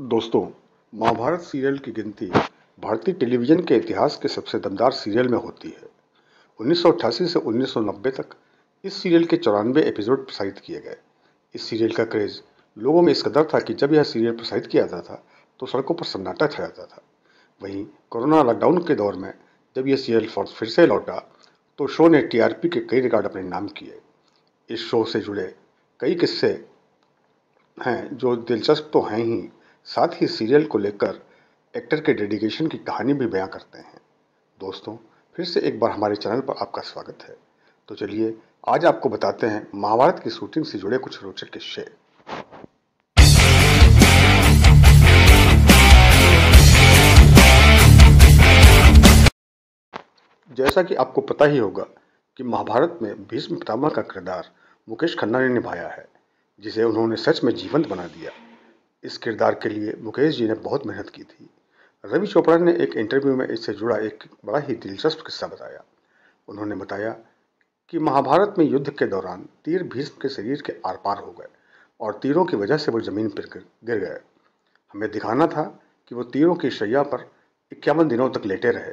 दोस्तों महाभारत सीरियल की गिनती भारतीय टेलीविजन के इतिहास के सबसे दमदार सीरियल में होती है उन्नीस से 1990 तक इस सीरियल के चौरानवे एपिसोड प्रसारित किए गए इस सीरियल का क्रेज लोगों में इस कदर था कि जब यह सीरियल प्रसारित किया जाता था तो सड़कों पर सन्नाटा छा जाता था वहीं कोरोना लॉकडाउन के दौर में जब यह सीरियल फिर से लौटा तो शो ने टीआरपी के कई रिकॉर्ड अपने नाम किए इस शो से जुड़े कई किस्से हैं जो दिलचस्प तो हैं ही साथ ही सीरियल को लेकर एक्टर के डेडिकेशन की कहानी भी बयां करते हैं दोस्तों फिर से एक बार हमारे चैनल पर आपका स्वागत है तो चलिए आज आपको बताते हैं महाभारत की शूटिंग से जुड़े कुछ रोचक किस्से जैसा कि आपको पता ही होगा कि महाभारत में भीष्म पितामह का किरदार मुकेश खन्ना ने निभाया है जिसे उन्होंने सच में जीवंत बना दिया इस किरदार के लिए मुकेश जी ने बहुत मेहनत की थी रवि चोपड़ा ने एक इंटरव्यू में इससे जुड़ा एक बड़ा ही दिलचस्प किस्सा बताया उन्होंने बताया कि महाभारत में युद्ध के दौरान तीर भीष्म के शरीर के आर पार हो गए और तीरों की वजह से वो जमीन पर गिर गए हमें दिखाना था कि वो तीरों की शैया पर इक्यावन दिनों तक लेटे रहे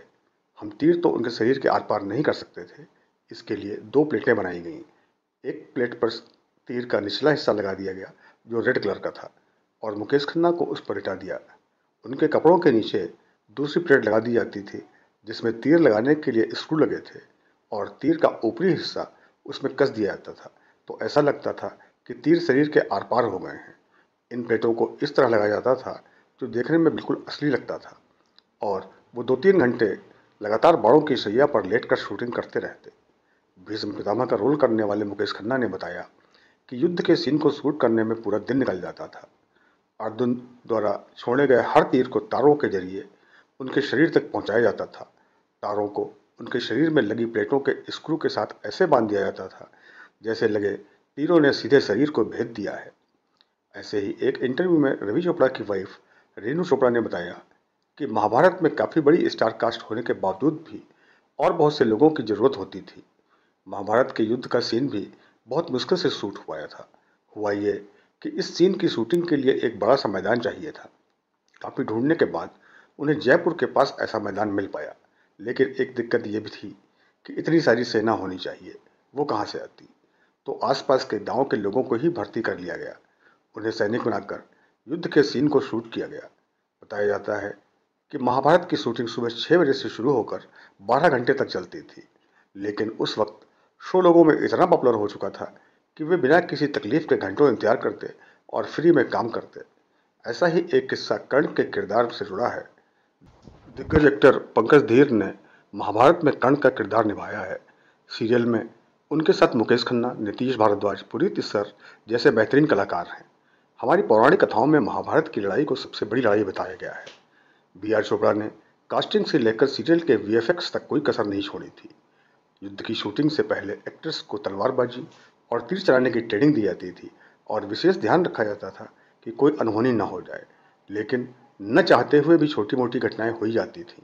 हम तीर तो उनके शरीर के आर पार नहीं कर सकते थे इसके लिए दो प्लेटें बनाई गईं एक प्लेट पर तीर का निचला हिस्सा लगा दिया गया जो रेड कलर का था और मुकेश खन्ना को उस पर लिटा दिया उनके कपड़ों के नीचे दूसरी प्लेट लगा दी जाती थी जिसमें तीर लगाने के लिए स्क्रू लगे थे और तीर का ऊपरी हिस्सा उसमें कस दिया जाता था तो ऐसा लगता था कि तीर शरीर के आर पार हो गए हैं इन प्लेटों को इस तरह लगाया जाता था जो देखने में बिल्कुल असली लगता था और वो दो तीन घंटे लगातार बाड़ों की सैया पर लेट कर शूटिंग करते रहते भीष्म पितामह का रोल करने वाले मुकेश खन्ना ने बताया कि युद्ध के सीन को शूट करने में पूरा दिन निकल जाता था अर्जुन द्वारा छोड़े गए हर तीर को तारों के जरिए उनके शरीर तक पहुंचाया जाता था तारों को उनके शरीर में लगी प्लेटों के स्क्रू के साथ ऐसे बांध दिया जाता था जैसे लगे तीरों ने सीधे शरीर को भेद दिया है ऐसे ही एक इंटरव्यू में रवि चोपड़ा की वाइफ रेनू चोपड़ा ने बताया कि महाभारत में काफ़ी बड़ी स्टार कास्ट होने के बावजूद भी और बहुत से लोगों की ज़रूरत होती थी महाभारत के युद्ध का सीन भी बहुत मुश्किल से शूट हुआ था हुआ ये कि इस सीन की शूटिंग के लिए एक बड़ा सा मैदान चाहिए था काफ़ी ढूंढने के बाद उन्हें जयपुर के पास ऐसा मैदान मिल पाया लेकिन एक दिक्कत ये भी थी कि इतनी सारी सेना होनी चाहिए वो कहाँ से आती तो आसपास के गांव के लोगों को ही भर्ती कर लिया गया उन्हें सैनिक बनाकर युद्ध के सीन को शूट किया गया बताया जाता है कि महाभारत की शूटिंग सुबह छः बजे से शुरू होकर बारह घंटे तक चलती थी लेकिन उस वक्त शो लोगों में इतना पॉपुलर हो चुका था कि वे बिना किसी तकलीफ के घंटों इंतजार करते और फ्री में काम करते ऐसा ही एक किस्सा कर्ण के किरदार से जुड़ा है दिग्गज एक्टर पंकज धीर ने महाभारत में कर्ण का किरदार निभाया है सीरियल में उनके साथ मुकेश खन्ना नीतीश भारद्वाज पुरी तिस्सर जैसे बेहतरीन कलाकार हैं हमारी पौराणिक कथाओं में महाभारत की लड़ाई को सबसे बड़ी लड़ाई बताया गया है बी आर चोपड़ा ने कास्टिंग से लेकर सीरियल के वी तक कोई कसर नहीं छोड़ी थी युद्ध की शूटिंग से पहले एक्ट्रेस को तलवारबाजी और तीर चलाने की ट्रेनिंग दी जाती थी और विशेष ध्यान रखा जाता था कि कोई अनहोनी ना हो जाए लेकिन न चाहते हुए भी छोटी मोटी घटनाएं हो ही जाती थीं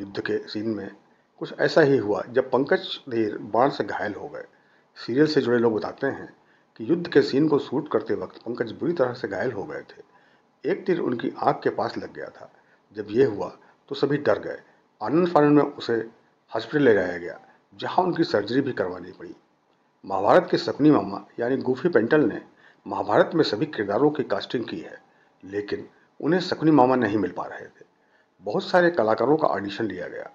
युद्ध के सीन में कुछ ऐसा ही हुआ जब पंकज धीर बाण से घायल हो गए सीरियल से जुड़े लोग बताते हैं कि युद्ध के सीन को शूट करते वक्त पंकज बुरी तरह से घायल हो गए थे एक तीर उनकी आँख के पास लग गया था जब ये हुआ तो सभी डर गए आनंद फानंद में उसे हॉस्पिटल ले जाया गया जहाँ उनकी सर्जरी भी करवानी पड़ी महाभारत के सपनी मामा यानी गुफी पेंटल ने महाभारत में सभी किरदारों की कास्टिंग की है लेकिन उन्हें सपनी मामा नहीं मिल पा रहे थे बहुत सारे कलाकारों का ऑडिशन लिया गया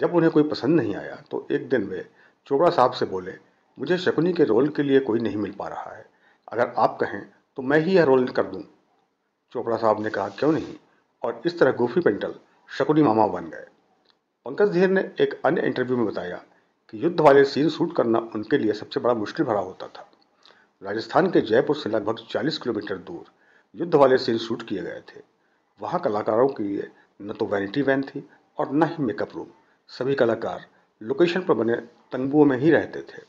जब उन्हें कोई पसंद नहीं आया तो एक दिन वे चोपड़ा साहब से बोले मुझे शकुनी के रोल के लिए कोई नहीं मिल पा रहा है अगर आप कहें तो मैं ही यह रोल कर दूं। चोपड़ा साहब ने कहा क्यों नहीं और इस तरह गोफी पेंटल शकुनी मामा बन गए पंकज धीर ने एक अन्य इंटरव्यू में बताया कि युद्ध वाले सीन शूट करना उनके लिए सबसे बड़ा मुश्किल भरा होता था राजस्थान के जयपुर से लगभग 40 किलोमीटर दूर युद्ध वाले सीन शूट किए गए थे वहाँ कलाकारों के लिए न तो वैनिटी वैन थी और न ही मेकअप रूम सभी कलाकार लोकेशन पर बने तंबुओं में ही रहते थे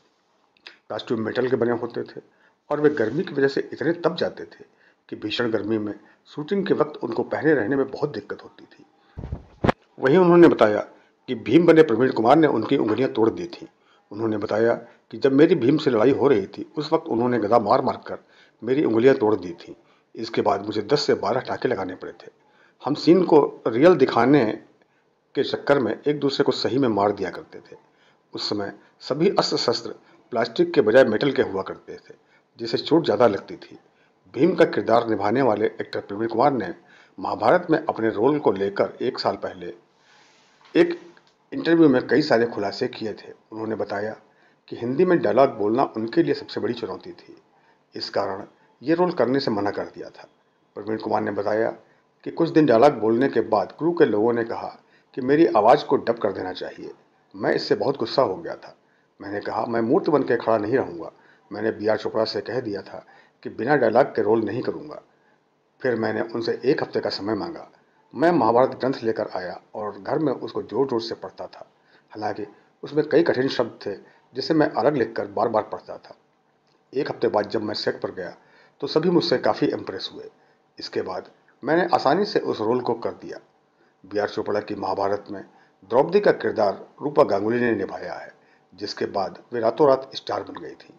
कास्ट्यूम मेटल के बने होते थे और वे गर्मी की वजह से इतने तप जाते थे कि भीषण गर्मी में शूटिंग के वक्त उनको पहने रहने में बहुत दिक्कत होती थी वहीं उन्होंने बताया कि भीम बने प्रवीण कुमार ने उनकी उंगलियां तोड़ दी थीं उन्होंने बताया कि जब मेरी भीम से लड़ाई हो रही थी उस वक्त उन्होंने गदा मार मार कर मेरी उंगलियां तोड़ दी थीं इसके बाद मुझे दस से बारह टाके लगाने पड़े थे हम सीन को रियल दिखाने के चक्कर में एक दूसरे को सही में मार दिया करते थे उस समय सभी अस्त्र शस्त्र प्लास्टिक के बजाय मेटल के हुआ करते थे जिसे चोट ज़्यादा लगती थी भीम का किरदार निभाने वाले एक्टर प्रवीण कुमार ने महाभारत में अपने रोल को लेकर एक साल पहले एक इंटरव्यू में कई सारे खुलासे किए थे उन्होंने बताया कि हिंदी में डायलॉग बोलना उनके लिए सबसे बड़ी चुनौती थी इस कारण ये रोल करने से मना कर दिया था प्रवीण कुमार ने बताया कि कुछ दिन डायलॉग बोलने के बाद क्रू के लोगों ने कहा कि मेरी आवाज़ को डब कर देना चाहिए मैं इससे बहुत गुस्सा हो गया था मैंने कहा मैं मूर्त बन के खड़ा नहीं रहूँगा मैंने बी आर चोपड़ा से कह दिया था कि बिना डायलॉग के रोल नहीं करूँगा फिर मैंने उनसे एक हफ्ते का समय मांगा मैं महाभारत ग्रंथ लेकर आया और घर में उसको जोर जोर से पढ़ता था हालांकि उसमें कई कठिन शब्द थे जिसे मैं अलग लिखकर बार बार पढ़ता था एक हफ्ते बाद जब मैं सेट पर गया तो सभी मुझसे काफ़ी इम्प्रेस हुए इसके बाद मैंने आसानी से उस रोल को कर दिया बी आर चोपड़ा की महाभारत में द्रौपदी का किरदार रूपा गांगुली ने निभाया है जिसके बाद वे रातों रात स्टार बन गई थी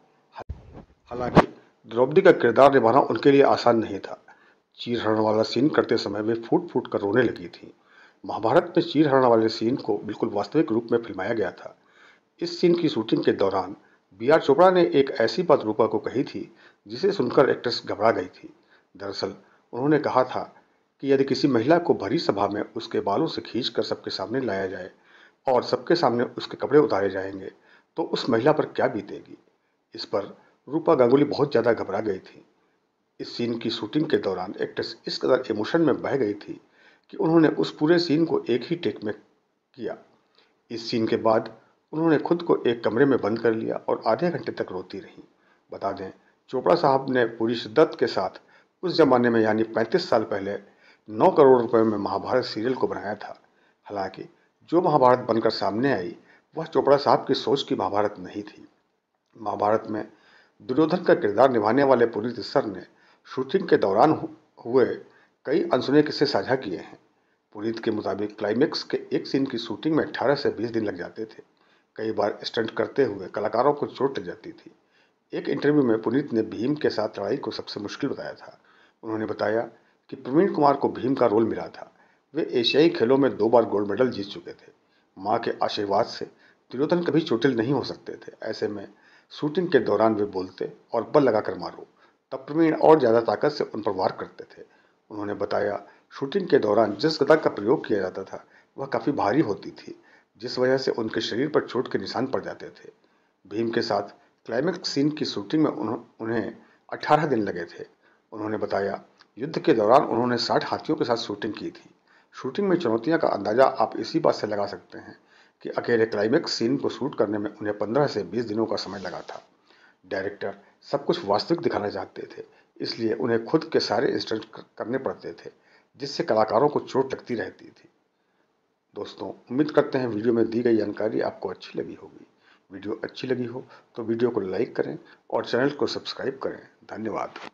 हालांकि द्रौपदी का किरदार निभाना उनके लिए आसान नहीं था चीरहरण वाला सीन करते समय वे फूट फूट कर रोने लगी थी महाभारत में चीरहरण वाले सीन को बिल्कुल वास्तविक रूप में फिल्माया गया था इस सीन की शूटिंग के दौरान बी आर चोपड़ा ने एक ऐसी बात रूपा को कही थी जिसे सुनकर एक्ट्रेस घबरा गई थी दरअसल उन्होंने कहा था कि यदि किसी महिला को भरी सभा में उसके बालों से खींच कर सबके सामने लाया जाए और सबके सामने उसके कपड़े उतारे जाएंगे तो उस महिला पर क्या बीतेगी इस पर रूपा गांगुली बहुत ज़्यादा घबरा गई थी इस सीन की शूटिंग के दौरान एक्ट्रेस इस कदर इमोशन में बह गई थी कि उन्होंने उस पूरे सीन को एक ही टेक में किया इस सीन के बाद उन्होंने खुद को एक कमरे में बंद कर लिया और आधे घंटे तक रोती रहीं बता दें चोपड़ा साहब ने पूरी शिद्दत के साथ उस जमाने में यानी 35 साल पहले 9 करोड़ रुपए में महाभारत सीरियल को बनाया था हालांकि जो महाभारत बनकर सामने आई वह चोपड़ा साहब की सोच की महाभारत नहीं थी महाभारत में दुर्योधन का किरदार निभाने वाले पुनीत सर ने शूटिंग के दौरान हुए कई अनसुने किस्से साझा किए हैं पुनीत के मुताबिक क्लाइमेक्स के एक सीन की शूटिंग में 18 से 20 दिन लग जाते थे कई बार स्टंट करते हुए कलाकारों को चोट लग जाती थी एक इंटरव्यू में पुनीत ने भीम के साथ लड़ाई को सबसे मुश्किल बताया था उन्होंने बताया कि प्रवीण कुमार को भीम का रोल मिला था वे एशियाई खेलों में दो बार गोल्ड मेडल जीत चुके थे माँ के आशीर्वाद से दुर्योधन कभी चोटिल नहीं हो सकते थे ऐसे में शूटिंग के दौरान वे बोलते और बल लगाकर मारो प्रवीण और ज़्यादा ताकत से उन पर वार करते थे उन्होंने बताया शूटिंग के दौरान जिस गदा का प्रयोग किया जाता था वह काफ़ी भारी होती थी जिस वजह से उनके शरीर पर चोट के निशान पड़ जाते थे भीम के साथ क्लाइमैक्स सीन की शूटिंग में उन्हें अठारह दिन लगे थे उन्होंने बताया युद्ध के दौरान उन्होंने साठ हाथियों के साथ शूटिंग की थी शूटिंग में चुनौतियाँ का अंदाज़ा आप इसी बात से लगा सकते हैं कि अकेले क्लाइमैक्स सीन को शूट करने में उन्हें पंद्रह से बीस दिनों का समय लगा था डायरेक्टर सब कुछ वास्तविक दिखाना चाहते थे इसलिए उन्हें खुद के सारे स्टंट करने पड़ते थे जिससे कलाकारों को चोट लगती रहती थी दोस्तों उम्मीद करते हैं वीडियो में दी गई जानकारी आपको अच्छी लगी होगी वीडियो अच्छी लगी हो तो वीडियो को लाइक करें और चैनल को सब्सक्राइब करें धन्यवाद